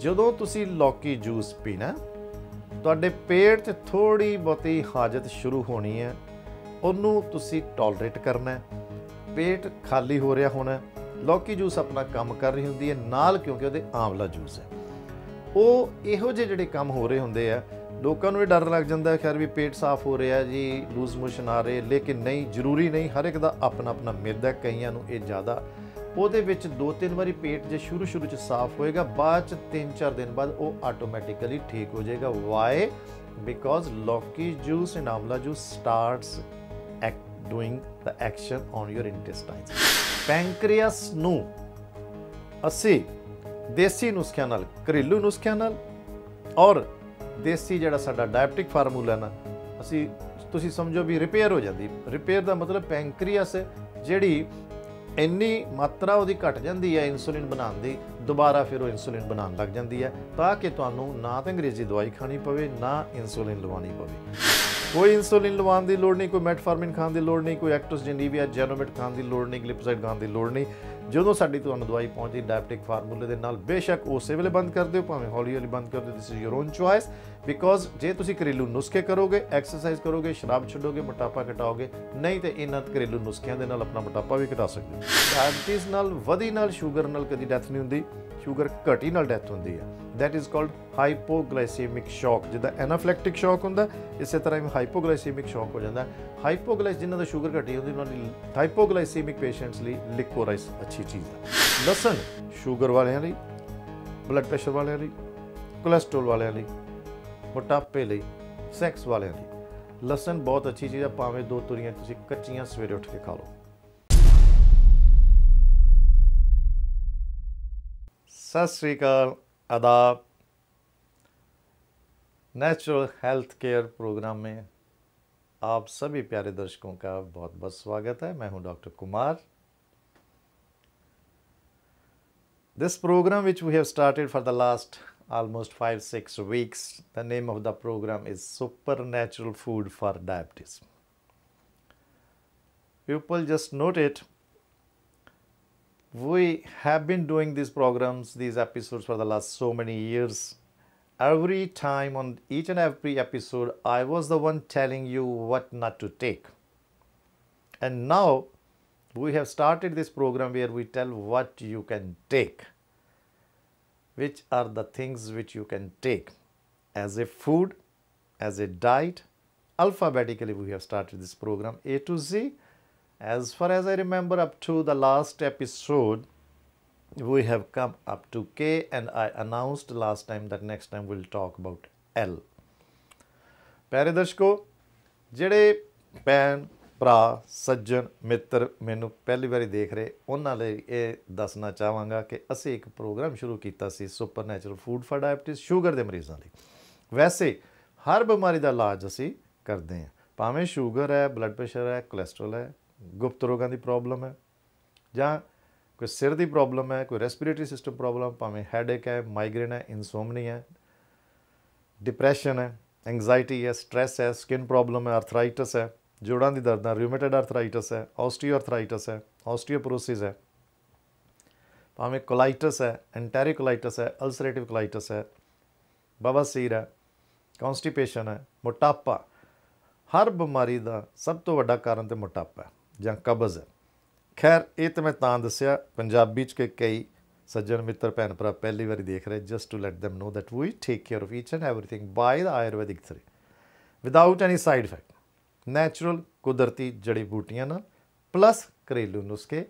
ਜਦੋਂ ਤੁਸੀਂ ਲੌਕੀ ਜੂਸ ਪੀਣਾ ਤੁਹਾਡੇ ਪੇਟ 'ਚ ਥੋੜੀ ਬਹੁਤੀ ਹਾਜਤ ਸ਼ੁਰੂ ਹੋਣੀ ਹੈ ਉਹਨੂੰ ਤੁਸੀਂ ਟੋਲਰੇਟ ਕਰਨਾ ਹੈ ਪੇਟ ਖਾਲੀ ਹੋ ਰਿਹਾ ਹੋਣਾ ਲੌਕੀ ਜੂਸ ਆਪਣਾ ਕੰਮ ਕਰ ਰਹੀ ਹੁੰਦੀ ਹੈ ਨਾਲ ਕਿਉਂਕਿ ਉਹਦੇ ਆਂਵਲਾ ਜੂਸ ਹੈ ਉਹ ਇਹੋ ਜਿਹੇ ਜਿਹੜੇ ਕੰਮ ਹੋ ਰਹੇ ਹੁੰਦੇ ਆ ਲੋਕਾਂ ਨੂੰ ਇਹ ਡਰ ਲੱਗ ਜਾਂਦਾ ਹੈ ਖੈਰ ਵੀ ਪੇਟ ਸਾਫ਼ ਹੋ ਰਿਹਾ ਜੀ ਲੂਜ਼ ਮੋਸ਼ਨ ਆ ਰਹੇ ਲੇਕਿਨ ਨਹੀਂ ਜ਼ਰੂਰੀ ਨਹੀਂ ਹਰ ਇੱਕ ਦਾ ਆਪਣਾ ਆਪਣਾ ਮਿਰਦਾ ਕਈਆਂ ਨੂੰ ਇਹ ਜ਼ਿਆਦਾ ਉਹਦੇ ਵਿੱਚ ਦੋ ਤਿੰਨ ਵਾਰੀ ਪੇਟ ਜੇ ਸ਼ੁਰੂ ਸ਼ੁਰੂ ਚ ਸਾਫ਼ ਹੋਏਗਾ ਬਾਅਦ ਚ ਤਿੰਨ ਚਾਰ ਦਿਨ ਬਾਅਦ ਉਹ ਆਟੋਮੈਟਿਕਲੀ ਠੀਕ ਹੋ ਜਾਏਗਾ why because lauki juice and amla juice starts act doing the action on your intestines pancreas ਨੂੰ ਅਸੀਂ ਦੇਸੀ ਨੁਸਖਿਆਂ ਨਾਲ ਘਰੇਲੂ ਨੁਸਖਿਆਂ ਨਾਲ ਔਰ ਦੇਸੀ ਜਿਹੜਾ ਸਾਡਾ ਡਾਇਬਟਿਕ ਫਾਰਮੂਲਾ ਨਾ ਅਸੀਂ ਤੁਸੀਂ ਸਮਝੋ ਵੀ ਰਿਪੇਅਰ ਹੋ ਜਾਂਦੀ ਰਿਪੇਅਰ ਦਾ ਮਤਲਬ ਪੈਂਕ੍ਰੀਅਸ ਜਿਹੜੀ ਇੰਨੀ ਮਾਤਰਾ ਉਹਦੀ ਘਟ ਜਾਂਦੀ ਹੈ ਇਨਸੂਲਿਨ ਬਣਾਉਣ ਦੀ ਦੁਬਾਰਾ ਫਿਰ ਉਹ ਇਨਸੂਲਿਨ ਬਣਾਉਣ ਲੱਗ ਜਾਂਦੀ ਹੈ ਤਾਂ ਕਿ ਤੁਹਾਨੂੰ ਨਾ ਤਾਂ ਅੰਗਰੇਜ਼ੀ ਦਵਾਈ ਖਾਣੀ ਪਵੇ ਨਾ ਇਨਸੂਲਿਨ ਲਵਾਉਣੀ ਪਵੇ ਕੋਈ ਇਨਸੂਲਿਨ ਲਵਾਉਣ ਦੀ ਲੋੜ ਨਹੀਂ ਕੋਈ ਮੈਟਫਾਰਮਿਨ ਖਾਣ ਦੀ ਲੋੜ ਨਹੀਂ ਕੋਈ ਐਕਟੋਸ ਜੈਨੀਵੀਆ ਜੈਨੋਮੇਟ ਖਾਣ ਦੀ ਲੋੜ ਨਹੀਂ ਗਲਿਪਸਾਈਡ ਖਾਣ ਦੀ ਲੋੜ ਨਹੀਂ ਜਦੋਂ ਸਾਡੀ ਤੁਹਾਨੂੰ ਦਵਾਈ ਪਹੁੰਚਦੀ ਡਾਇਬਟਿਕ ਫਾਰਮੂਲੇ ਦੇ ਨਾਲ ਬੇਸ਼ੱਕ ਉਸੇ ਵੇਲੇ ਬੰਦ ਕਰ ਦਿਓ ਭਾਵੇਂ ਹੌਲੀ ਹੌਲੀ ਬੰਦ ਕਰ ਦਿਓ this is your own choice because ਜੇ ਤੁਸੀਂ ਘਰੇਲੂ ਨੁਸਖੇ ਕਰੋਗੇ ਐਕਸਰਸਾਈਜ਼ ਕਰੋਗੇ ਸ਼ਰਾਬ ਛੱਡੋਗੇ ਮੋਟਾਪਾ ਘਟਾਓਗੇ ਨਹੀਂ ਤੇ ਇਹਨਾਂ ਘਰੇਲੂ ਨੁਸਖਿਆਂ ਦੇ ਨਾਲ ਆਪਣਾ ਮੋਟਾਪਾ ਵੀ ਘਟਾ ਸਕਦੇ ਹੋ ਡਾਇਬਟੀਜ਼ ਨਾਲ ਵਧੀ ਨਾਲ ਸ਼ੂਗਰ ਨਾਲ ਕਦੀ ਡੈਥ ਨਹੀਂ ਹੁੰਦੀ ਸ਼ੂਗਰ ਘਟੀ ਨਾਲ ਡੈਥ ਹੁੰਦੀ ਹੈ ਥੈਟ ਇਜ਼ ਕਾਲਡ ਹਾਈਪੋਗਲਾਈਸੈਮਿਕ ਸ਼ੌਕ ਜਿਹਦਾ ਐਨਾਫਲੈਕਟਿਕ ਸ਼ੌਕ ਹੁੰਦਾ ਇਸੇ ਤਰ੍ਹਾਂ ਹੀ ਹਾਈਪੋਗਲਾਈਸੈਮਿਕ ਸ਼ੌਕ ਹੋ ਜਾਂਦਾ ਹਾਈਪੋਗਲਾਈਸ ਜਿਨ੍ਹਾਂ ਦਾ ਸ਼ੂਗਰ ਘਟੀ ਹੁੰਦੀ ਉਹਨਾਂ ਲਈ ਹਾਈਪੋਗਲਾਈਸੈਮਿਕ ਪੇਸ਼ੈਂਟਸ ਲਈ ਲਿਕੋਰਾਈਸ ਅੱਛੀ ਚੀਜ਼ ਹੈ ਲਸਣ ਸ਼ੂਗਰ ਵਾਲਿਆਂ ਲਈ ਬਲੱਡ ਪ੍ਰੈਸ਼ਰ ਵਾਲਿਆਂ ਲਈ ਕੋਲੇਸਟ੍ਰੋਲ ਵਾਲਿਆਂ ਲਈ मोटापे सैक्स ਸੈਕਸ लसन बहुत अच्छी चीज़ है भावें दो तुरी तो कच्चिया सवेरे उठ के खा लो सत श्रीकाल आदाब नेचुरल हेल्थ केयर प्रोग्राम में आप सभी प्यारे दर्शकों का बहुत बहुत स्वागत है मैं हूं doctor Kumar this program which we have started for the last almost 5 6 weeks. The name of the program is Supernatural Food for Diabetes. People just note it. We have been doing these programs, these episodes for the last so many years. Every time on each and every episode, I was the one telling you what not to take. And now we have started this program where we tell what you can take which are the things which you can take as a food, as a diet. Alphabetically, we have started this program A to Z. As far as I remember, up to the last episode, we have come up to K and I announced last time that next time we'll talk about L. ਪਿਆਰੇ ਦਰਸ਼ਕੋ ਜਿਹੜੇ ਭਰਾ ਸੱਜਣ ਮਿੱਤਰ ਮੈਨੂੰ ਪਹਿਲੀ ਵਾਰੀ ਦੇਖ ਰਹੇ ਉਹਨਾਂ ਲਈ ਇਹ ਦੱਸਣਾ ਚਾਹਾਂਗਾ ਕਿ ਅਸੀਂ ਇੱਕ ਪ੍ਰੋਗਰਾਮ ਸ਼ੁਰੂ ਕੀਤਾ ਸੀ supernatural food for diabetes sugar ਦੇ ਮਰੀਜ਼ਾਂ ਲਈ ਵੈਸੇ ਹਰ ਬਿਮਾਰੀ ਦਾ ਇਲਾਜ ਅਸੀਂ ਕਰਦੇ ਹਾਂ ਭਾਵੇਂ ਸ਼ੂਗਰ ਹੈ ਬਲੱਡ ਪ੍ਰੈਸ਼ਰ ਹੈ ਕੋਲੇਸਟ੍ਰੋਲ ਹੈ ਗੁਪਤ ਰੋਗਾਂ ਦੀ ਪ੍ਰੋਬਲਮ ਹੈ ਜਾਂ ਕੋਈ ਸਿਰ ਦੀ ਪ੍ਰੋਬਲਮ ਹੈ ਕੋਈ ਰੈਸਪੀਰੇਟਰੀ ਸਿਸਟਮ ਪ੍ਰੋਬਲਮ ਭਾਵੇਂ ਹੈਡੇਕ ਹੈ ਮਾਈਗ੍ਰੇਨ ਹੈ ਇਨਸੋਮਨੀਆ ਹੈ ਡਿਪਰੈਸ਼ਨ ਹੈ ਐਂਗਜ਼ਾਈਟੀ ਹੈ ਸਟ्रेस ਹੈ ਸਕਿਨ ਪ੍ਰੋਬਲਮ ਹੈ ਆਰਥਰਾਈਟਿਸ ਹੈ ਜੋੜਾਂ ਦੀ ਦਰਦ ਨਾਲ ਰਿਊਮੇਟਾਇਡ ਆਰਥਰਾਈਟਿਸ ਹੈ ਆਸਟੀਓਆਰਥਰਾਈਟਿਸ ਹੈ ਆਸਟੀਓਪਰੋਸਿਸ ਹੈ ਭਾਵੇਂ ਕੋਲਾਈਟਿਸ ਹੈ ਐਂਟੈਰੀਕੋਲਾਈਟਿਸ ਹੈ ਅਲਸਰੇਟਿਵ ਕੋਲਾਈਟਿਸ ਹੈ ਬਵਾਸੀਰ ਹੈ ਕਨਸਟੀਪੇਸ਼ਨ ਹੈ ਮੋਟਾਪਾ ਹਰ ਬਿਮਾਰੀ ਦਾ ਸਭ ਤੋਂ ਵੱਡਾ ਕਾਰਨ ਤੇ ਮੋਟਾਪਾ ਹੈ ਜਾਂ ਕਬਜ਼ ਹੈ ਖੈਰ ਇਹ ਤਾਂ ਮੈਂ ਤਾਂ ਦੱਸਿਆ ਪੰਜਾਬੀ ਚ ਕਿ ਕਈ ਸੱਜਣ ਮਿੱਤਰ ਭੈਣ ਭਰਾ ਪਹਿਲੀ ਵਾਰੀ ਦੇਖ ਰਹੇ just to let them know that we take care of each and everything by the ayurvedic ਥਰੀ without any side effect natural ਕੁਦਰਤੀ ਜੜੀ ਬੂਟੀਆਂ ਨਾਲ ਪਲੱਸ ਘਰੇਲੂ ਨੁਸਖੇ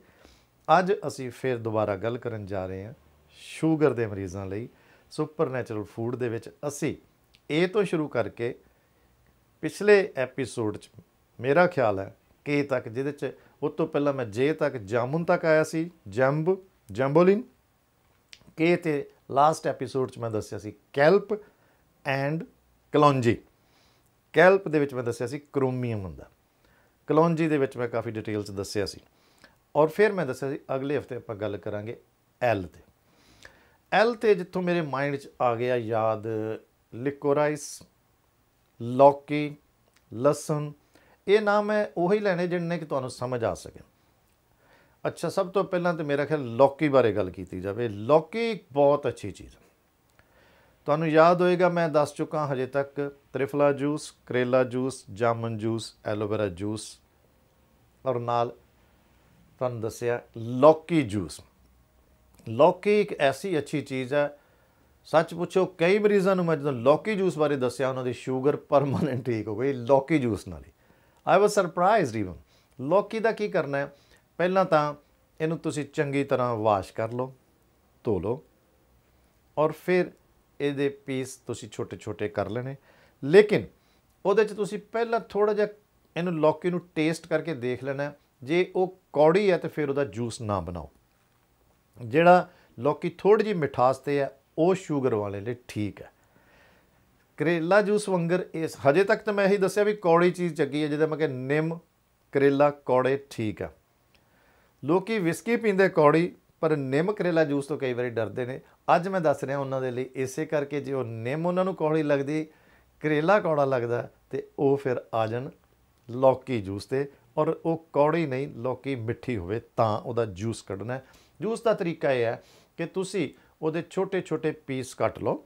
ਅੱਜ ਅਸੀਂ ਫੇਰ ਦੁਬਾਰਾ ਗੱਲ ਕਰਨ ਜਾ ਰਹੇ ਹਾਂ ਸ਼ੂਗਰ ਦੇ ਮਰੀਜ਼ਾਂ ਲਈ ਸੁਪਰ ਨੇਚਰਲ ਫੂਡ ਦੇ ਵਿੱਚ ਅਸੀਂ ਇਹ ਤੋਂ ਸ਼ੁਰੂ ਕਰਕੇ ਪਿਛਲੇ ਐਪੀਸੋਡ 'ਚ ਮੇਰਾ ਖਿਆਲ ਹੈ ਕਿ ਤੱਕ ਜਿਹਦੇ 'ਚ ਉਸ ਤੋਂ ਪਹਿਲਾਂ ਮੈਂ ਜੇ ਤੱਕ ਜਾਮੁਨ ਤੱਕ ਆਇਆ ਸੀ ਜੰਬ ਜੰਬੋਲਿਨ ਕੇ ਤੇ ਲਾਸਟ ਐਪੀਸੋਡ 'ਚ ਮੈਂ ਦੱਸਿਆ ਸੀ ਕੈਲਪ ਐਂਡ ਕਲੌਂਜੀ ਕੈਲਪ ਦੇ ਵਿੱਚ ਮੈਂ ਦੱਸਿਆ ਸੀ ਕ੍ਰੋਮੀਅਮ ਹੁੰਦਾ ਕਲੌਂਜੀ ਦੇ ਵਿੱਚ ਮੈਂ ਕਾਫੀ ਡਿਟੇਲ ਚ ਦੱਸਿਆ ਸੀ ਔਰ ਫਿਰ ਮੈਂ ਦੱਸਿਆ ਸੀ ਅਗਲੇ ਹਫਤੇ ਆਪਾਂ ਗੱਲ ਕਰਾਂਗੇ ਐਲ ਤੇ ਐਲ ਤੇ ਜਿੱਥੋਂ ਮੇਰੇ ਮਾਈਂਡ 'ਚ ਆ ਗਿਆ ਯਾਦ ਲਿਕੋਰਾਈਸ ਲੌਕੀ ਲਸਣ ਇਹ ਨਾਮ ਹੈ ਉਹੀ ਲੈਣੇ ਜਿੰਨੇ ਕਿ ਤੁਹਾਨੂੰ ਸਮਝ ਆ ਸਕੇ ਅੱਛਾ ਸਭ ਤੋਂ ਪਹਿਲਾਂ ਤੇ ਮੇਰਾ ਖਿਆਲ ਲੌਕੀ ਬਾਰੇ ਗੱਲ ਕੀਤੀ ਜਾਵੇ ਲੌਕੀ ਇੱਕ ਬਹੁਤ ਅੱਛੀ ਚੀਜ਼ ਹੈ ਤੁਹਾਨੂੰ ਯਾਦ ਹੋਏਗਾ ਮੈਂ ਦੱਸ ਚੁੱਕਾ ਹਜੇ ਤੱਕ triphala juice karela juice jamun juice aloe vera juice ਔਰ ਨਾਲ ਤੁਹਾਨੂੰ ਦੱਸਿਆ ਲੌਕੀ ਜੂਸ ਲੌਕੀ ਇੱਕ ਐਸੀ ਅੱਛੀ ਚੀਜ਼ ਹੈ ਸੱਚ ਪੁੱਛੋ ਕਈ ਮਰੀਜ਼ਾਂ ਨੂੰ ਮੈਂ ਜਦੋਂ ਲੌਕੀ ਜੂਸ ਬਾਰੇ ਦੱਸਿਆ ਉਹਨਾਂ ਦੀ ਸ਼ੂਗਰ ਪਰਮਨੈਂਟ ਠੀਕ ਹੋ ਗਈ ਲੌਕੀ ਜੂਸ ਨਾਲ ਹੀ ਆਈ ਵਾਸ ਸਰਪ੍ਰਾਈਜ਼ਡ ਇਵਨ ਲੌਕੀ ਦਾ ਕੀ ਕਰਨਾ ਹੈ ਪਹਿਲਾਂ ਤਾਂ ਇਹਨੂੰ ਤੁਸੀਂ ਚੰਗੀ ਤਰ੍ਹਾਂ ਵਾਸ਼ ਕਰ ਲਓ ਧੋ ਲਓ ਔਰ ਫਿਰ ਇਹਦੇ ਪੀਸ ਤੁਸੀਂ ਛੋਟੇ ਛੋਟੇ ਕਰ ਲੈਣੇ ਲੇਕਿਨ ਉਹਦੇ 'ਚ ਤੁਸੀਂ ਪਹਿਲਾਂ ਥੋੜਾ ਜਿਹਾ ਇਹਨੂੰ ਲੌਕੀ ਨੂੰ ਟੇਸਟ ਕਰਕੇ ਦੇਖ ਲੈਣਾ ਜੇ ਉਹ ਕੌੜੀ ਹੈ ਤੇ ਫਿਰ ਉਹਦਾ ਜੂਸ ਨਾ ਬਣਾਓ ਜਿਹੜਾ ਲੌਕੀ ਥੋੜੀ ਜਿਹੀ ਮਿਠਾਸ ਤੇ ਹੈ ਉਹ 슈ਗਰ ਵਾਲੇ ਲਈ ਠੀਕ ਹੈ ਕਰੇਲਾ ਜੂਸ ਵੰਗਰ ਇਸ ਹਜੇ ਤੱਕ ਤਾਂ ਮੈਂ ਇਹੀ ਦੱਸਿਆ ਵੀ ਕੌੜੀ ਚੀਜ਼ ਚੱਗੀ ਹੈ ਜਿਹਦੇ ਮੈਂ ਕਿ ਨਿੰਮ ਕਰੇਲਾ ਕੌੜੇ ਠੀਕ ਆ ਲੋਕੀ ਵਿਸਕੀ ਪੀਂਦੇ ਕੌੜੀ ਪਰ ਨਿੰਮ ਕਰੇਲਾ ਜੂਸ ਤੋਂ ਕਈ ਵਾਰੀ ਡਰਦੇ ਨੇ ਅੱਜ ਮੈਂ ਦੱਸ ਰਿਹਾ ਉਹਨਾਂ ਦੇ ਲਈ ਇਸੇ ਕਰਕੇ ਜੇ ਉਹ ਨਿੰਮ ਉਹਨਾਂ ਨੂੰ ਕੌੜੀ ਲੱਗਦੀ ਕਰੇਲਾ ਕੌੜਾ ਲੱਗਦਾ ਤੇ ਉਹ ਫਿਰ ਆ ਜਾਣ ਲੌਕੀ ਜੂਸ ਤੇ ਔਰ ਉਹ ਕੌੜੀ ਨਹੀਂ ਲੌਕੀ ਮਿੱਠੀ ਹੋਵੇ ਤਾਂ ਉਹਦਾ ਜੂਸ ਕੱਢਣਾ ਜੂਸ ਦਾ ਤਰੀਕਾ ਇਹ ਹੈ ਕਿ ਤੁਸੀਂ ਉਹਦੇ ਛੋਟੇ-ਛੋਟੇ ਪੀਸ ਕੱਟ ਲਓ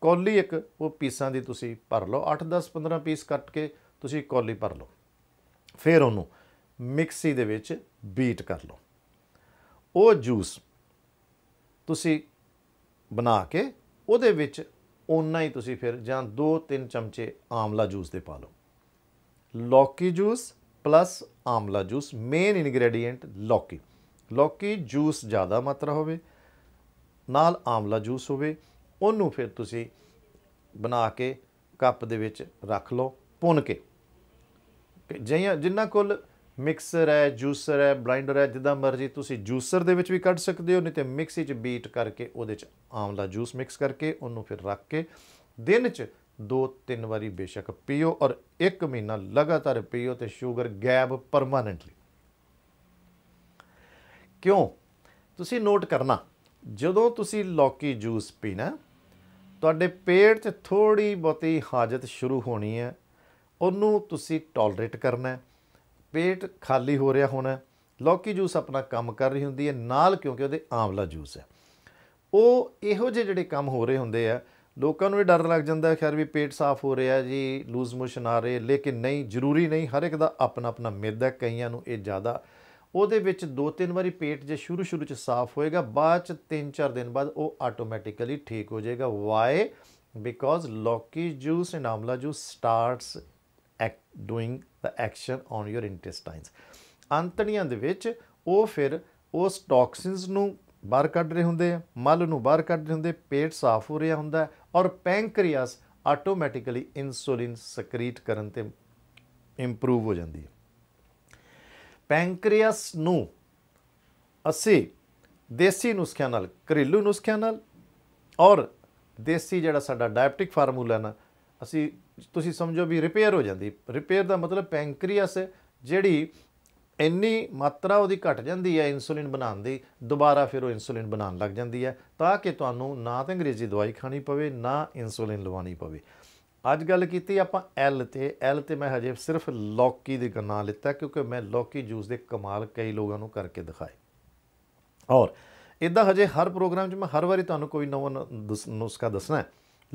ਕੌਲੀ ਇੱਕ ਉਹ ਪੀਸਾਂ ਦੀ ਤੁਸੀਂ ਭਰ ਲਓ 8 10 15 ਪੀਸ ਕੱਟ ਕੇ ਤੁਸੀਂ ਕੌਲੀ ਭਰ ਲਓ ਫਿਰ ਉਹਨੂੰ ਮਿਕਸੀ ਦੇ ਵਿੱਚ ਬੀਟ ਕਰ ਲਓ ਉਹ ਜੂਸ ਤੁਸੀਂ ਬਣਾ ਕੇ ਉਹਦੇ ਵਿੱਚ ਉਨਾ ਹੀ ਤੁਸੀਂ ਫਿਰ ਜਾਂ 2-3 ਚਮਚੇ ਆਮਲਾ ਜੂਸ ਦੇ ਪਾ ਲਓ lauki juice plus amla juice main ingredient lauki lauki juice ਜ਼ਿਆਦਾ ਮਾਤਰਾ ਹੋਵੇ ਨਾਲ ਆਮਲਾ ਜੂਸ ਹੋਵੇ ਉਹਨੂੰ ਫਿਰ ਤੁਸੀਂ ਬਣਾ ਕੇ ਕੱਪ ਦੇ ਵਿੱਚ ਰੱਖ ਲਓ ਪੁਣ ਕੇ ਜਿੰਨਾ ਕੋਲ ਮਿਕਸਰ ਹੈ ਜੂਸਰ ਹੈ ਬਲੈਂਡਰ ਹੈ ਜਿੱਦਾਂ ਮਰਜ਼ੀ ਤੁਸੀਂ ਜੂਸਰ ਦੇ ਵਿੱਚ ਵੀ ਕੱਢ ਸਕਦੇ ਹੋ ਨਹੀਂ ਤੇ ਮਿਕਸੀ 'ਚ ਬੀਟ ਕਰਕੇ ਉਹਦੇ 'ਚ ਆਮਲਾ ਜੂਸ ਮਿਕਸ ਕਰਕੇ ਉਹਨੂੰ ਫਿਰ ਰੱਖ ਕੇ ਦਿਨ 'ਚ ਦੋ ਤਿੰਨ ਵਾਰੀ ਬੇਸ਼ੱਕ ਪੀਓ ਔਰ ਇੱਕ ਮਹੀਨਾ ਲਗਾਤਾਰ ਪੀਓ ਤੇ ਸ਼ੂਗਰ ਗੈਬ ਪਰਮਾਨੈਂਟਲੀ ਕਿਉਂ ਤੁਸੀਂ ਨੋਟ ਕਰਨਾ ਜਦੋਂ ਤੁਸੀਂ ਲੌਕੀ ਜੂਸ ਪੀਣਾ ਤੁਹਾਡੇ ਪੇਟ 'ਚ ਥੋੜੀ ਬਹੁਤੀ ਹਾਜਤ ਸ਼ੁਰੂ ਹੋਣੀ ਹੈ ਉਹਨੂੰ ਤੁਸੀਂ ਟੋਲਰੇਟ ਕਰਨਾ ਹੈ ਪੇਟ ਖਾਲੀ ਹੋ ਰਿਹਾ ਹੋਣਾ ਲੌਕੀ ਜੂਸ ਆਪਣਾ ਕੰਮ ਕਰ ਰਹੀ ਹੁੰਦੀ ਹੈ ਨਾਲ ਕਿਉਂਕਿ ਉਹਦੇ ਆਮਲਾ ਜੂਸ ਹੈ ਉਹ ਇਹੋ ਜਿਹੇ ਜਿਹੜੇ ਕੰਮ ਹੋ ਰਹੇ ਹੁੰਦੇ ਆ ਲੋਕਾਂ ਨੂੰ ਇਹ ਡਰ ਲੱਗ ਜਾਂਦਾ ਹੈ ਖੈਰ ਵੀ ਪੇਟ ਸਾਫ਼ ਹੋ ਰਿਹਾ ਜੀ ਲੂਜ਼ ਮੋਸ਼ਨ ਆ ਰਹੇ ਲੇਕਿਨ ਨਹੀਂ ਜ਼ਰੂਰੀ ਨਹੀਂ ਹਰ ਇੱਕ ਦਾ ਆਪਣਾ ਆਪਣਾ ਹੈ ਕਈਆਂ ਨੂੰ ਇਹ ਜ਼ਿਆਦਾ ਉਹਦੇ ਵਿੱਚ ਦੋ ਤਿੰਨ ਵਾਰੀ ਪੇਟ ਜੇ ਸ਼ੁਰੂ ਸ਼ੁਰੂ ਚ ਸਾਫ਼ ਹੋਏਗਾ ਬਾਅਦ ਚ 3-4 ਦਿਨ ਬਾਅਦ ਉਹ ਆਟੋਮੈਟਿਕਲੀ ਠੀਕ ਹੋ ਜਾਏਗਾ why because lauki juice and amla juice starts act doing the action on your intestines ਅੰਤੜੀਆਂ ਦੇ ਵਿੱਚ ਉਹ ਫਿਰ ਉਸ ਟੌਕਸਿਨਸ ਨੂੰ ਬਾਹਰ ਕੱਢ ਰਹੇ ਹੁੰਦੇ ਆ ਮਲ ਨੂੰ ਬਾਹਰ ਕੱਢ ਰਹੇ ਹੁੰਦੇ ਪੇਟ ਸਾਫ਼ ਹੋ ਰਿਹਾ ਹੁੰਦਾ ਔਰ ਪੈਂਕਰੀਆਸ ਆਟੋਮੈਟਿਕਲੀ ਇਨਸੂਲਿਨ ਸਕ੍ਰੀਟ ਕਰਨ ਤੇ ਇੰਪਰੂਵ ਹੋ ਜਾਂਦੀ ਹੈ ਪੈਂਕਰੀਆਸ ਨੂੰ ਅਸੀਂ ਦੇਸੀ ਨੁਸਖਿਆਂ ਨਾਲ ਘਰੇਲੂ ਨੁਸਖਿਆਂ ਨਾਲ ਔਰ ਦੇਸੀ ਜਿਹੜਾ ਸਾਡਾ ਡਾਇਬਟਿਕ ਫਾਰਮੂਲਾ ਨਾ ਅਸੀਂ ਤੁਸੀਂ ਸਮਝੋ ਵੀ ਰਿਪੇਅਰ ਹੋ ਜਾਂਦੀ ਰਿਪੇਅਰ ਦਾ ਮਤਲਬ ਪੈਂਕਰੀਅਸ ਜਿਹੜੀ ਇੰਨੀ ਮਾਤਰਾ ਉਹਦੀ ਘਟ ਜਾਂਦੀ ਹੈ ਇਨਸੂਲਿਨ ਬਣਾਉਣ ਦੀ ਦੁਬਾਰਾ ਫਿਰ ਉਹ ਇਨਸੂਲਿਨ ਬਣਾਉਣ ਲੱਗ ਜਾਂਦੀ ਹੈ ਤਾਂ ਕਿ ਤੁਹਾਨੂੰ ਨਾ ਤਾਂ ਅੰਗਰੇਜ਼ੀ ਦਵਾਈ ਖਾਣੀ ਪਵੇ ਨਾ ਇਨਸੂਲਿਨ ਲਵਾਉਣੀ ਪਵੇ ਅੱਜ ਗੱਲ ਕੀਤੀ ਆਪਾਂ ਐਲ ਤੇ ਐਲ ਤੇ ਮੈਂ ਹਜੇ ਸਿਰਫ ਲੌਕੀ ਦੇ ਨਾਂ ਲਿੱਤਾ ਕਿਉਂਕਿ ਮੈਂ ਲੌਕੀ ਜੂਸ ਦੇ ਕਮਾਲ ਕਈ ਲੋਕਾਂ ਨੂੰ ਕਰਕੇ ਦਿਖਾਏ ਔਰ ਇਦਾਂ ਹਜੇ ਹਰ ਪ੍ਰੋਗਰਾਮ 'ਚ ਮੈਂ ਹਰ ਵਾਰੀ ਤੁਹਾਨੂੰ ਕੋਈ ਨਵਾਂ ਨੁਸਖਾ ਦੱਸਣਾ ਹੈ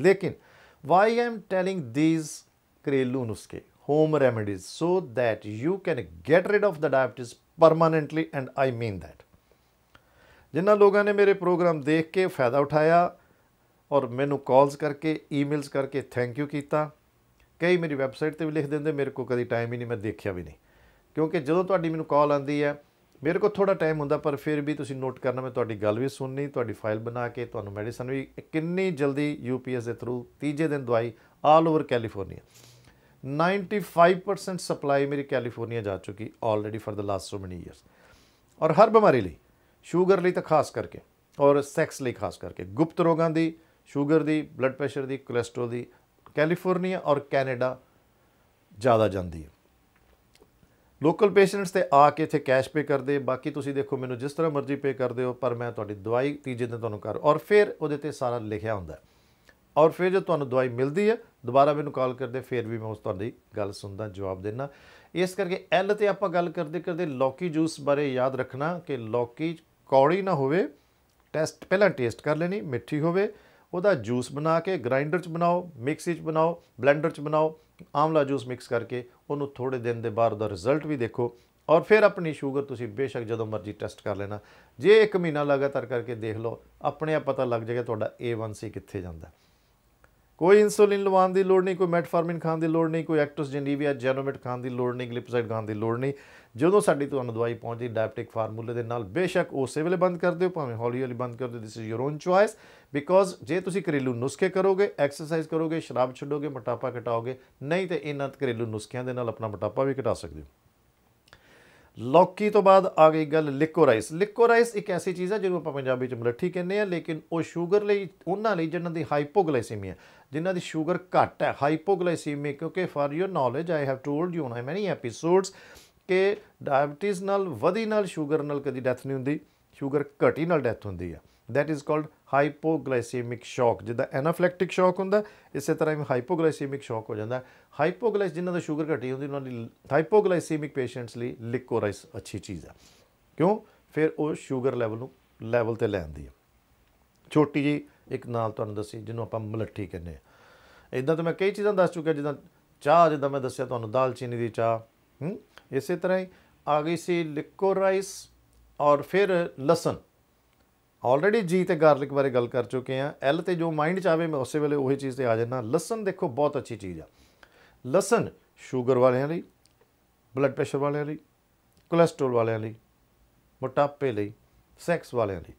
ਲੇਕਿਨ Why I am telling these Krelu Nuske, home remedies, so that you can get rid of the diabetes permanently and I mean that. ਜਿਨ੍ਹਾਂ ਲੋਕਾਂ ਨੇ ਮੇਰੇ ਪ੍ਰੋਗਰਾਮ ਦੇਖ ਕੇ ਫਾਇਦਾ ਉਠਾਇਆ ਔਰ ਮੈਨੂੰ ਕਾਲਸ ਕਰਕੇ ਈਮੇਲਸ ਕਰਕੇ ਥੈਂਕ ਯੂ ਕੀਤਾ ਕਈ ਮੇਰੀ ਵੈਬਸਾਈਟ ਤੇ ਵੀ ਲਿਖ ਦਿੰਦੇ ਮੇਰੇ ਕੋਲ ਕਦੀ ਟਾਈਮ ਹੀ ਨਹੀਂ ਮੈਂ ਦੇਖਿਆ ਵੀ ਨਹੀਂ ਕਿਉਂਕਿ ਜਦੋਂ ਤੁਹਾਡੀ ਮੈਨੂੰ ਕਾਲ ਆਂਦੀ ਹੈ ਮੇਰੇ ਕੋਲ ਥੋੜਾ ਟਾਈਮ ਹੁੰਦਾ ਪਰ ਫਿਰ ਵੀ ਤੁਸੀਂ ਨੋਟ ਕਰਨਾ ਮੈਂ ਤੁਹਾਡੀ ਗੱਲ ਵੀ ਸੁਣਨੀ ਤੁਹਾਡੀ ਫਾਈਲ ਬਣਾ ਕੇ ਤੁਹਾਨੂੰ ਮੈਡੀਸਨ ਵੀ ਕਿੰਨੀ ਜਲਦੀ ਯੂਪੀਐਸ ਦੇ ਥਰੂ ਤੀਜੇ ਦਿਨ ਦਵਾਈ ਆਲ ਓਵਰ ਕੈਲੀਫੋਰਨੀਆ 95% ਸਪਲਾਈ ਮੇਰੀ ਕੈਲੀਫੋਰਨੀਆ ਜਾ ਚੁੱਕੀ already for the last so many years ਔਰ ਹਰ ਬਿਮਾਰੀ ਲਈ ਸ਼ੂਗਰ ਲਈ ਤਾਂ ਖਾਸ ਕਰਕੇ ਔਰ ਸੈਕਸ ਲਈ ਖਾਸ ਕਰਕੇ ਗੁਪਤ ਰੋਗਾਂ ਦੀ ਸ਼ੂਗਰ ਦੀ ਬਲੱਡ ਪ੍ਰੈਸ਼ਰ ਦੀ ਕੋਲੇਸਟ੍ਰੋਲ ਦੀ ਕੈਲੀਫੋਰਨੀਆ ਔਰ ਕੈਨੇਡਾ ਜ਼ਿਆਦਾ ਜਾਂਦੀ ਹੈ ਲੋਕਲ ਪੇਸ਼ੈਂਟਸ ਤੇ ਆ ਕੇ ਇੱਥੇ ਕੈਸ਼ ਪੇ ਕਰਦੇ ਬਾਕੀ ਤੁਸੀਂ ਦੇਖੋ ਮੈਨੂੰ ਜਿਸ ਤਰ੍ਹਾਂ ਮਰਜ਼ੀ ਪੇ ਕਰਦੇ ਹੋ ਪਰ ਮੈਂ ਤੁਹਾਡੀ ਦਵਾਈ ਤੀਜੇ ਦਿਨ ਤੁਹਾਨੂੰ ਕਰ ਔਰ ਫਿਰ ਉਹਦੇ ਤੇ ਸਾਰਾ ਲਿਖਿਆ ਹੁੰਦਾ ਔਰ ਫਿਰ ਜੇ ਤੁਹਾਨੂੰ ਦਵਾਈ ਮਿਲਦੀ ਹੈ ਦੁਬਾਰਾ ਮੈਨੂੰ ਕਾਲ ਕਰਦੇ ਫਿਰ ਵੀ ਮੈਂ ਉਸ ਤੁਹਾਡੀ ਗੱਲ ਸੁਣਦਾ ਜਵਾਬ ਦੇਣਾ ਇਸ ਕਰਕੇ ਐਲ ਤੇ ਆਪਾਂ ਗੱਲ ਕਰਦੇ ਕਰਦੇ ਲੌਕੀ ਜੂਸ ਬਾਰੇ ਯਾਦ ਰੱਖਣਾ ਕਿ ਲੌਕੀ ਕੌੜੀ ਨਾ ਹੋਵੇ ਟੈਸਟ ਪਹਿਲਾਂ ਟੇਸਟ ਕਰ ਲੈਣੀ ਮਿੱਠੀ ਹੋਵੇ ਉਹਦਾ ਜੂਸ ਬਣਾ ਕੇ ਗ੍ਰਾਈਂਡਰ 'ਚ ਬਣਾਓ ਮਿਕਸੀ 'ਚ ਬਣਾਓ ਬਲੈਂਡਰ 'ਚ ਬਣਾਓ ਆਮਲਾ ਜੂਸ ਮਿਕਸ ਕਰਕੇ ਉਹਨੂੰ ਥੋੜੇ ਦਿਨ ਦੇ ਬਾਅਦ ਦਾ ਰਿਜ਼ਲਟ ਵੀ ਦੇਖੋ ਔਰ ਫਿਰ ਆਪਣੀ ਸ਼ੂਗਰ ਤੁਸੀਂ ਬੇਸ਼ੱਕ ਜਦੋਂ ਮਰਜ਼ੀ ਟੈਸਟ ਕਰ ਲੈਣਾ ਜੇ 1 ਮਹੀਨਾ ਲਗਾਤਾਰ ਕਰਕੇ ਦੇਖ ਲਓ ਆਪਣੇ ਆਪ ਪਤਾ ਲੱਗ ਜਾਏਗਾ ਤੁਹਾਡਾ A1C ਕਿੱਥੇ ਜਾਂਦਾ ਕੋਈ ਇਨਸੂਲਿਨ ਲਵਾਉਣ ਦੀ ਲੋੜ ਨਹੀਂ ਕੋਈ ਮੈਟਫਾਰਮਿਨ ਖਾਣ ਦੀ ਲੋੜ ਨਹੀਂ ਕੋਈ ਐਕਟੋਸ ਜੈਨੀਵੀਆ ਜੈਨੋਮੇਟ ਖਾਣ ਦੀ ਲੋੜ ਨਹੀਂ ਗਲਿਪਸਾਈਡ ਖਾਣ ਦੀ ਲੋੜ ਨਹੀਂ ਜਦੋਂ ਸਾਡੀ ਤੁਹਾਨੂੰ ਦਵਾਈ ਪਹੁੰਚਦੀ ਡਾਇਬਟਿਕ ਫਾਰਮੂਲੇ ਦੇ ਨਾਲ ਬੇਸ਼ੱਕ ਉਸੇ ਵੇਲੇ ਬੰਦ ਕਰ ਦਿਓ ਭਾਵੇਂ ਹੌਲੀ ਹੌਲੀ ਬੰਦ ਕਰ ਦਿਓ this is your own choice because ਜੇ ਤੁਸੀਂ ਘਰੇਲੂ ਨੁਸਖੇ ਕਰੋਗੇ ਐਕਸਰਸਾਈਜ਼ ਕਰੋਗੇ ਸ਼ਰਾਬ ਛੱਡੋਗੇ ਮੋਟਾਪਾ ਘਟਾਓਗੇ ਨਹੀਂ ਤੇ ਇਹਨਾਂ ਘਰੇਲੂ ਨੁਸਖਿਆਂ ਦੇ ਨਾਲ ਆਪਣਾ ਮੋਟਾਪਾ ਵੀ ਘਟਾ ਸਕਦੇ ਹੋ ਲੌਕੀ ਤੋਂ ਬਾਅਦ ਆ ਗਈ ਗੱਲ ਲਿਕੋਰਾਈਸ ਲਿਕੋਰਾਈਸ ਇੱਕ ਐਸੀ ਚੀਜ਼ ਹੈ ਜਿਹਨੂੰ ਆਪਾਂ ਪੰਜਾਬੀ ਚ ਮਲੱਠੀ ਕਹਿੰਦੇ ਆ ਲੇਕਿਨ ਉਹ 슈ਗਰ ਲਈ ਉਹਨਾਂ ਲਈ ਜਿਹਨਾਂ ਦੀ ਹਾਈਪੋਗਲਾਈਸੀਮੀਆ ਜਿਨ੍ਹਾਂ ਦੀ 슈ਗਰ ਘੱਟ ਹੈ ਹਾਈਪੋਗਲਾਈਸੀਮੀ ਕਿਉਂਕਿ for your knowledge I have told you in many episodes ਕਿ ਡਾਇਬੀਟਿਸ ਨਾਲ ਵਧੀ ਨਾਲ 슈ਗਰ ਨਾਲ ਕਦੀ ਡੈਥ ਨਹੀਂ ਹੁੰਦੀ 슈ਗਰ ਘਟੀ ਨਾਲ ਡੈਥ ਹੁੰਦੀ ਆ that is called ਹਾਈਪੋਗਲਾਈਸੀਮਿਕ ਸ਼ੌਕ ਜਿੱਦਾਂ ਐਨਾਫਲੈਕਟਿਕ ਸ਼ੌਕ ਹੁੰਦਾ ਇਸੇ ਤਰ੍ਹਾਂ ਹੀ ਹਾਈਪੋਗਲਾਈਸੀਮਿਕ ਸ਼ੌਕ ਹੋ ਜਾਂਦਾ ਹਾਈਪੋਗਲਾਈਸ ਜਿਨ੍ਹਾਂ ਦਾ ਸ਼ੂਗਰ ਘਟੀ ਹੁੰਦੀ ਉਹਨਾਂ ਲਈ ਹਾਈਪੋਗਲਾਈਸੀਮਿਕ ਪੇਸ਼ੈਂਟਸ ਲਈ ਲਿਕੋਰਾਈਸ ਅੱਛੀ ਚੀਜ਼ ਆ ਕਿਉਂ ਫਿਰ ਉਹ ਸ਼ੂਗਰ ਲੈਵਲ ਨੂੰ ਲੈਵਲ ਤੇ ਲੈ ਆਂਦੀ ਹੈ ਛੋਟੀ ਜੀ ਇੱਕ ਨਾਲ ਤੁਹਾਨੂੰ ਦੱਸੀ ਜਿਹਨੂੰ ਆਪਾਂ ਮਲੱਠੀ ਕਹਿੰਦੇ ਆ ਇਦਾਂ ਤਾਂ ਮੈਂ ਕਈ ਚੀਜ਼ਾਂ ਦੱਸ ਚੁੱਕਿਆ ਜਿੱਦਾਂ ਚਾਹ ਜਿੱਦਾਂ ਮੈਂ ਦੱਸਿਆ ਤੁਹਾਨੂੰ ਦਾਲਚੀਨੀ ਦੀ ਚਾਹ ਹੂੰ ਇਸੇ ਤਰ੍ਹਾਂ ਹੀ ਆ ਗਈ ਸੀ ਲਿਕੋਰਾਈਸ ਔਰ ਫਿਰ ਲਸਣ ਆਲਰੇਡੀ ਜੀ ਤੇ ਗਾਰਲਿਕ ਬਾਰੇ ਗੱਲ ਕਰ ਚੁੱਕੇ ਆ ਐਲ ਤੇ ਜੋ ਮਾਈਂਡ ਚ ਆਵੇ ਮੈਂ ਉਸੇ ਵੇਲੇ ਉਹੀ ਚੀਜ਼ ਤੇ ਆ ਜਾਣਾ ਲਸਣ ਦੇਖੋ ਬਹੁਤ ਅੱਛੀ ਚੀਜ਼ ਆ ਲਸਣ ਸ਼ੂਗਰ ਵਾਲਿਆਂ ਲਈ ਬਲੱਡ ਪ੍ਰੈਸ਼ਰ ਵਾਲਿਆਂ ਲਈ ਕੋਲੇਸਟ੍ਰੋਲ ਵਾਲਿਆਂ ਲਈ ਮੋਟਾਪੇ ਲਈ ਸੈਕਸ ਵਾਲਿਆਂ ਲਈ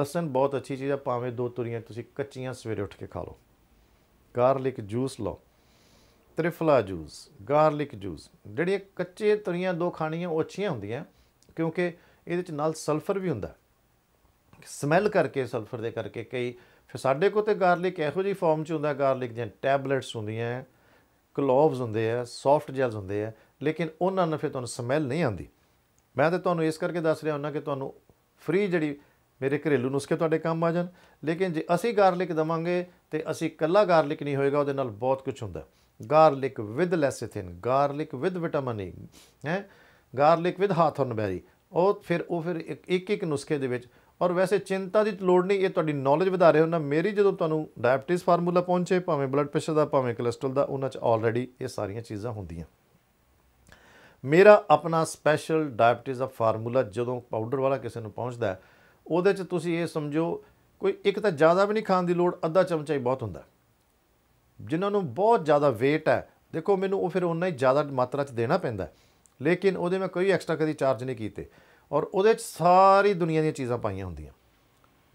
ਲਸਣ ਬਹੁਤ ਅੱਛੀ ਚੀਜ਼ ਆ ਭਾਵੇਂ ਦੋ ਤੁਰੀਆਂ ਤੁਸੀਂ ਕੱਚੀਆਂ ਸਵੇਰੇ ਉੱਠ ਕੇ ਖਾ ਲਓ ਗਾਰਲਿਕ ਜੂਸ ਲਓ ਤ੍ਰਿਫਲਾ ਜੂਸ ਗਾਰਲਿਕ ਜੂਸ ਜਿਹੜੀਆਂ ਕੱਚੇ ਤੁਰੀਆਂ ਦੋ ਖਾਣੀਆਂ ਉਹ ਅੱਛੀਆਂ ਹੁੰਦੀਆਂ ਕਿਉਂਕਿ ਇਹਦੇ ਚ ਨਾਲ ਸਲਫਰ ਵੀ ਹੁੰਦਾ ਸਮੈਲ ਕਰਕੇ ਸਲਫਰ ਦੇ ਕਰਕੇ ਕਈ ਫਿਰ ਸਾਡੇ ਕੋਲ ਤੇ ਗਾਰਲਿਕ ਇਹੋ ਜਿਹੀ ਫਾਰਮ 'ਚ ਹੁੰਦਾ ਗਾਰਲਿਕ ਜਾਂ ਟੈਬਲੇਟਸ ਹੁੰਦੀਆਂ ਕਲੋਵਸ ਹੁੰਦੇ ਆ ਸੌਫਟ ਜੈਲਸ ਹੁੰਦੇ ਆ ਲੇਕਿਨ ਉਹਨਾਂ ਨਾਲ ਫਿਰ ਤੁਹਾਨੂੰ ਸਮੈਲ ਨਹੀਂ ਆਉਂਦੀ ਮੈਂ ਤੇ ਤੁਹਾਨੂੰ ਇਸ ਕਰਕੇ ਦੱਸ ਰਿਹਾ ਹਾਂ ਕਿ ਤੁਹਾਨੂੰ ਫ੍ਰੀ ਜਿਹੜੀ ਮੇਰੇ ਘਰੇਲੂ ਨੁਸਖੇ ਤੁਹਾਡੇ ਕੰਮ ਆ ਜਾਣ ਲੇਕਿਨ ਜੇ ਅਸੀਂ ਗਾਰਲਿਕ ਦਵਾਂਗੇ ਤੇ ਅਸੀਂ ਕੱਲਾ ਗਾਰਲਿਕ ਨਹੀਂ ਹੋਏਗਾ ਉਹਦੇ ਨਾਲ ਬਹੁਤ ਕੁਝ ਹੁੰਦਾ garlic with lecithin garlic with vitamin E ਹੈ ਗਾਰਲਿਕ ਵਿਦ ਹਾਥਰਨ ਬੈਰੀ ਉਹ ਫਿਰ ਉਹ ਫਿਰ ਇੱਕ ਇੱਕ ਨੁਸਖੇ ਦੇ ਵਿੱਚ ਔਰ ਵੈਸੇ ਚਿੰਤਾ ਦੀ ਲੋੜ ਨਹੀਂ ਇਹ ਤੁਹਾਡੀ ਨੌਲੇਜ ਵਧਾ ਰਹੇ ਹੋ ਨਾ ਮੇਰੀ ਜਦੋਂ ਤੁਹਾਨੂੰ ਡਾਇਬਟੀਜ਼ ਫਾਰਮੂਲਾ ਪਹੁੰਚੇ ਭਾਵੇਂ ਬਲੱਡ ਪ੍ਰੈਸ਼ਰ ਦਾ ਭਾਵੇਂ ਕੋਲੇਸਟ੍ਰੋਲ ਦਾ ਉਹਨਾਂ 'ਚ ਆਲਰੇਡੀ ਇਹ ਸਾਰੀਆਂ ਚੀਜ਼ਾਂ ਹੁੰਦੀਆਂ ਮੇਰਾ ਆਪਣਾ ਸਪੈਸ਼ਲ ਡਾਇਬਟੀਜ਼ ਦਾ ਫਾਰਮੂਲਾ ਜਦੋਂ ਪਾਊਡਰ ਵਾਲਾ ਕਿਸੇ ਨੂੰ ਪਹੁੰਚਦਾ ਉਹਦੇ 'ਚ ਤੁਸੀਂ ਇਹ ਸਮਝੋ ਕੋਈ ਇੱਕ ਤਾਂ ਜ਼ਿਆਦਾ ਵੀ ਨਹੀਂ ਖਾਣ ਦੀ ਲੋੜ ਅੱਧਾ ਚਮਚਾ ਹੀ ਬਹੁਤ ਹੁੰਦਾ ਜਿਨ੍ਹਾਂ ਨੂੰ ਬਹੁਤ ਜ਼ਿਆਦਾ weight ਹੈ ਦੇਖੋ ਮੈਨੂੰ ਉਹ ਫਿਰ ਉਨਾ ਹੀ ਜ਼ਿਆਦਾ ਮਾਤਰਾ 'ਚ ਦੇਣਾ ਪੈਂਦਾ ਲੇਕਿਨ ਉਹਦੇ ਮੈਂ ਕੋਈ ਐਕਸਟਰਾ ਕਦੀ ਚਾਰਜ ਨਹੀਂ ਕੀਤੇ ਔਰ ਉਹਦੇ 'ਚ ਸਾਰੀ ਦੁਨੀਆ ਦੀਆਂ ਚੀਜ਼ਾਂ ਪਾਈਆਂ ਹੁੰਦੀਆਂ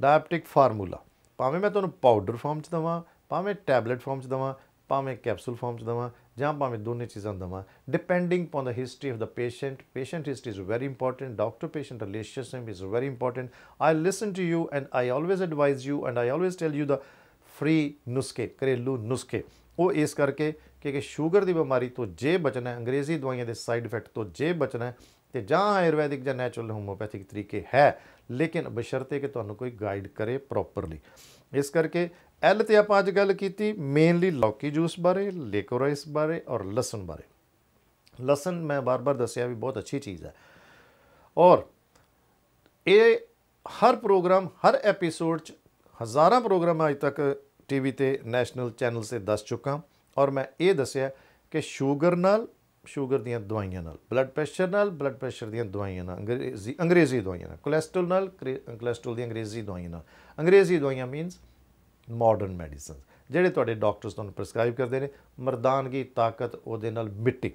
ਡਾਇਬਟਿਕ ਫਾਰਮੂਲਾ ਭਾਵੇਂ ਮੈਂ ਤੁਹਾਨੂੰ ਪਾਊਡਰ ਫਾਰਮ 'ਚ ਦਵਾਂ ਭਾਵੇਂ ਟੈਬਲੇਟ ਫਾਰਮ 'ਚ ਦਵਾਂ ਭਾਵੇਂ ਕੈਪਸੂਲ ਫਾਰਮ 'ਚ ਦਵਾਂ ਜਾਂ ਭਾਵੇਂ ਦੋਨੇ ਚੀਜ਼ਾਂ ਦਵਾਂ depending upon the history of the patient patient history is very important doctor patient relationship is very important I listen to you and I always advise you and I always tell you ਦਾ free ਨੁਸਕੇ ਕਰੇਲੂ ਨੁਸਕੇ ਉਹ ਇਸ ਕਰਕੇ ਕਿ sugar ਦੀ ਬਿਮਾਰੀ ਤੋਂ ਜੇ ਬਚਣਾ ਹੈ ਅੰਗਰੇਜ਼ੀ ਦਵਾਈਆਂ ਦੇ ਸਾਈਡ ਇਫੈਕਟ ਤੋਂ ਜੇ ਬਚਣਾ ਹੈ ਤੇ ਜਾਂ ਆਯੁਰਵੈਦਿਕ ਜਾਂ ਨੈਚੁਰਲ ਹੋਮੋਪੈਥਿਕ ਤਰੀਕੇ ਹੈ ਲੇਕਿਨ ਬਸ਼ਰਤੇ ਕਿ ਤੁਹਾਨੂੰ ਕੋਈ ਗਾਈਡ ਕਰੇ ਪ੍ਰੋਪਰਲੀ ਇਸ ਕਰਕੇ ਐਲ ਤੇ ਆਪਾਂ ਅੱਜ ਗੱਲ ਕੀਤੀ ਮੇਨਲੀ ਲੌਕੀ ਜੂਸ ਬਾਰੇ ਲੇਕੋਰਾਈਸ ਬਾਰੇ ਔਰ ਲਸਣ ਬਾਰੇ ਲਸਣ ਮੈਂ ਬਾਰ-ਬਾਰ ਦੱਸਿਆ ਵੀ ਬਹੁਤ ਅੱਛੀ ਚੀਜ਼ ਹੈ ਔਰ ਇਹ ਹਰ ਪ੍ਰੋਗਰਾਮ ਹਰ ਐਪੀਸੋਡ 'ਚ ਹਜ਼ਾਰਾਂ ਪ੍ਰੋਗਰਾਮ ਅਜੇ ਤੱਕ ਟੀਵੀ ਤੇ ਨੈਸ਼ਨਲ ਚੈਨਲ ਤੇ ਦੱਸ ਚੁੱਕਾ ਔਰ ਮੈਂ ਇਹ ਦੱਸਿਆ ਕਿ ਸ਼ੂਗਰ ਨਾਲ ਸ਼ੂਗਰ ਦੀਆਂ ਦਵਾਈਆਂ ਨਾਲ ਬਲੱਡ ਪ੍ਰੈਸ਼ਰ ਨਾਲ ਬਲੱਡ ਪ੍ਰੈਸ਼ਰ ਦੀਆਂ ਦਵਾਈਆਂ ਨਾਲ ਅੰਗਰੇਜ਼ੀ ਅੰਗਰੇਜ਼ੀ ਦਵਾਈਆਂ ਨਾਲ ਕੋਲੇਸਟ੍ਰੋਲ ਨਾਲ ਕੋਲੇਸਟ੍ਰੋਲ ਦੀਆਂ ਅੰਗਰੇਜ਼ੀ ਦਵਾਈਆਂ ਨਾਲ ਅੰਗਰੇਜ਼ੀ ਦਵਾਈਆਂ ਮੀਨਸ ਮਾਡਰਨ ਮੈਡੀਸਿਨ ਜਿਹੜੇ ਤੁਹਾਡੇ ਡਾਕਟਰਸ ਤੁਹਾਨੂੰ ਪ੍ਰੈਸਕ੍ਰਾਈਬ ਕਰਦੇ ਨੇ ਮਰਦਾਨਗੀ ਤਾਕਤ ਉਹਦੇ ਨਾਲ ਮਿੱਟੀ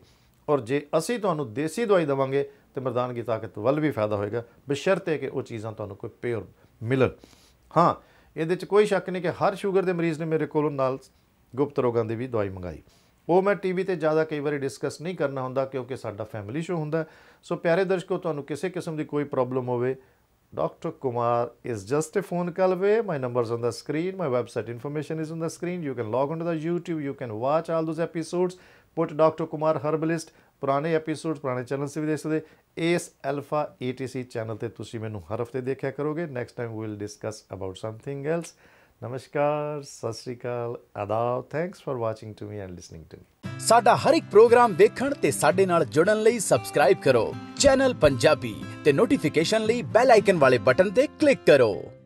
ਔਰ ਜੇ ਅਸੀਂ ਤੁਹਾਨੂੰ ਦੇਸੀ ਦਵਾਈ ਦਵਾਂਗੇ ਤੇ ਮਰਦਾਨਗੀ ਤਾਕਤ ਵੱਲ ਵੀ ਫਾਇਦਾ ਹੋਏਗਾ ਬਸ਼ਰਤੇ ਕਿ ਉਹ ਚੀਜ਼ਾਂ ਤੁਹਾਨੂੰ ਕੋਈ ਪੇਅਰ ਮਿਲਣ ਹਾਂ ਇਹਦੇ ਵਿੱਚ ਕੋਈ ਸ਼ੱਕ ਨਹੀਂ ਕਿ ਹਰ ਸ਼ੂਗਰ ਦੇ ਮਰੀਜ਼ ਨੇ ਮੇਰੇ ਕੋਲੋਂ ਨਾਲ ਗੁਪਤ ਰੋਗਾਂ ਦੀ ਵੀ ਦਵਾਈ ਮੰਗਾਈ ਉਹ ਮੈਂ ਟੀਵੀ ਤੇ ਜ਼ਿਆਦਾ ਕਈ ਵਾਰੀ ਡਿਸਕਸ ਨਹੀਂ ਕਰਨਾ ਹੁੰਦਾ ਕਿਉਂਕਿ ਸਾਡਾ ਫੈਮਿਲੀ ਸ਼ੋ ਹੁੰਦਾ ਸੋ ਪਿਆਰੇ ਦਰਸ਼ਕੋ ਤੁਹਾਨੂੰ ਕਿਸੇ ਕਿਸਮ ਦੀ ਕੋਈ ਪ੍ਰੋਬਲਮ ਹੋਵੇ doctor Kumar is just a phone call away my numbers on the screen my website information is on the screen you can log in to the YouTube you can watch all those episodes put doctor Kumar herbalist ਪੁਰਾਣੇ episodes ਪੁਰਾਣੇ channels ਵੀ ਦੇਖ ਸਕਦੇ ਇਸ alpha ATC channel ਤੇ ਤੁਸੀਂ ਮੈਨੂੰ ਹਰ ਹਫਤੇ ਦੇਖਿਆ ਕਰੋਗੇ next time we will discuss about something else ਨਮਸਕਾਰ ਸਤਿ ਸ੍ਰੀ ਅਕਾਲ ਆਦਾਬ thanks for watching to me and listening to me ਸਾਡਾ ਹਰ ਇੱਕ ਪ੍ਰੋਗਰਾਮ ਦੇਖਣ ਤੇ ਸਾਡੇ ਨਾਲ ਜੁੜਨ ਲਈ ਸਬਸਕ੍ਰਾਈਬ ਕਰੋ ਚੈਨਲ ਪੰਜਾਬੀ ਤੇ ਨੋਟੀਫਿਕੇਸ਼ਨ ਲਈ ਬੈਲ ਆਈਕਨ ਵਾਲੇ ਬਟਨ ਤੇ ਕਲਿੱਕ ਕਰੋ